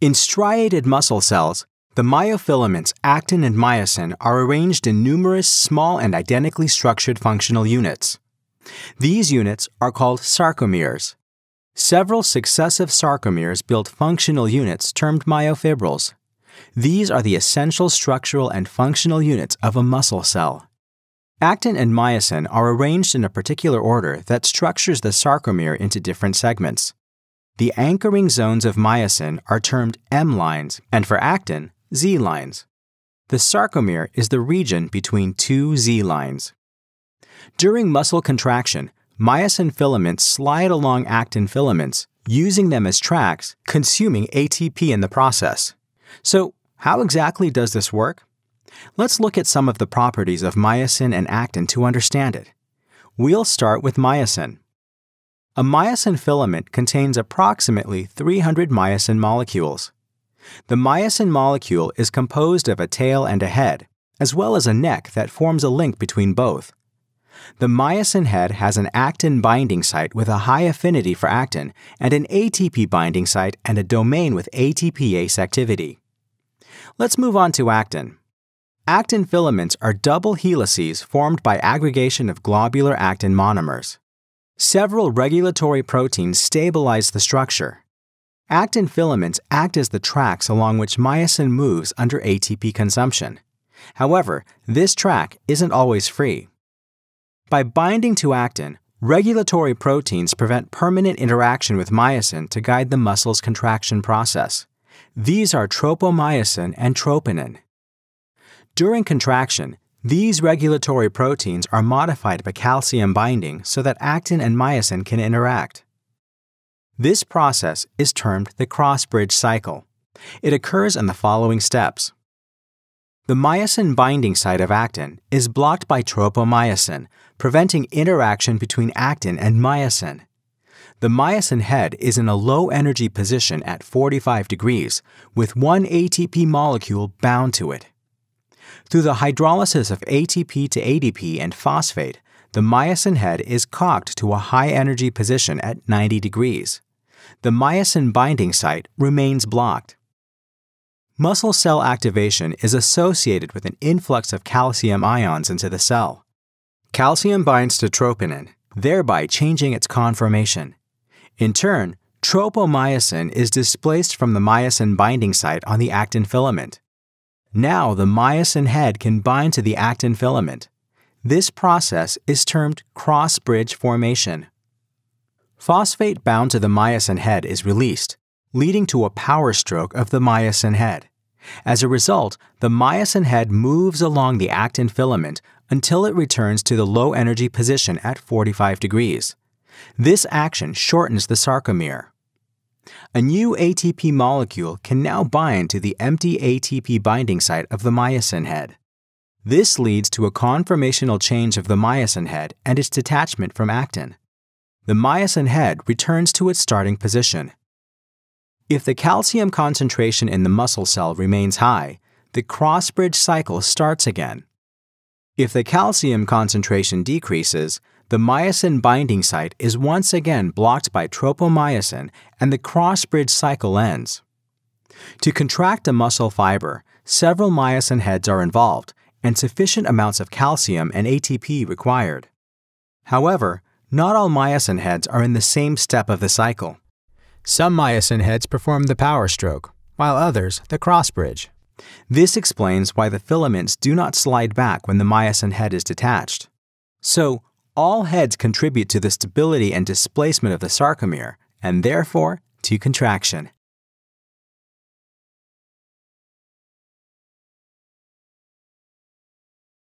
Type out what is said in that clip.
In striated muscle cells, the myofilaments actin and myosin are arranged in numerous small and identically structured functional units. These units are called sarcomeres. Several successive sarcomeres build functional units termed myofibrils. These are the essential structural and functional units of a muscle cell. Actin and myosin are arranged in a particular order that structures the sarcomere into different segments. The anchoring zones of myosin are termed M lines, and for actin, Z lines. The sarcomere is the region between two Z lines. During muscle contraction, myosin filaments slide along actin filaments, using them as tracks, consuming ATP in the process. So, how exactly does this work? Let's look at some of the properties of myosin and actin to understand it. We'll start with myosin. A myosin filament contains approximately 300 myosin molecules. The myosin molecule is composed of a tail and a head, as well as a neck that forms a link between both. The myosin head has an actin binding site with a high affinity for actin and an ATP binding site and a domain with ATPase activity. Let's move on to actin. Actin filaments are double helices formed by aggregation of globular actin monomers. Several regulatory proteins stabilize the structure. Actin filaments act as the tracks along which myosin moves under ATP consumption. However, this track isn't always free. By binding to actin, regulatory proteins prevent permanent interaction with myosin to guide the muscle's contraction process. These are tropomyosin and troponin. During contraction, these regulatory proteins are modified by calcium binding so that actin and myosin can interact. This process is termed the cross-bridge cycle. It occurs in the following steps. The myosin binding site of actin is blocked by tropomyosin, preventing interaction between actin and myosin. The myosin head is in a low energy position at 45 degrees, with one ATP molecule bound to it. Through the hydrolysis of ATP to ADP and phosphate, the myosin head is cocked to a high energy position at 90 degrees. The myosin binding site remains blocked. Muscle cell activation is associated with an influx of calcium ions into the cell. Calcium binds to troponin, thereby changing its conformation. In turn, tropomyosin is displaced from the myosin binding site on the actin filament. Now the myosin head can bind to the actin filament. This process is termed cross-bridge formation. Phosphate bound to the myosin head is released, leading to a power stroke of the myosin head. As a result, the myosin head moves along the actin filament until it returns to the low energy position at 45 degrees. This action shortens the sarcomere. A new ATP molecule can now bind to the empty ATP binding site of the myosin head. This leads to a conformational change of the myosin head and its detachment from actin. The myosin head returns to its starting position. If the calcium concentration in the muscle cell remains high, the cross-bridge cycle starts again. If the calcium concentration decreases, the myosin binding site is once again blocked by tropomyosin and the crossbridge cycle ends. To contract a muscle fiber, several myosin heads are involved and sufficient amounts of calcium and ATP required. However, not all myosin heads are in the same step of the cycle. Some myosin heads perform the power stroke, while others the crossbridge. This explains why the filaments do not slide back when the myosin head is detached. So, all heads contribute to the stability and displacement of the sarcomere, and therefore to contraction.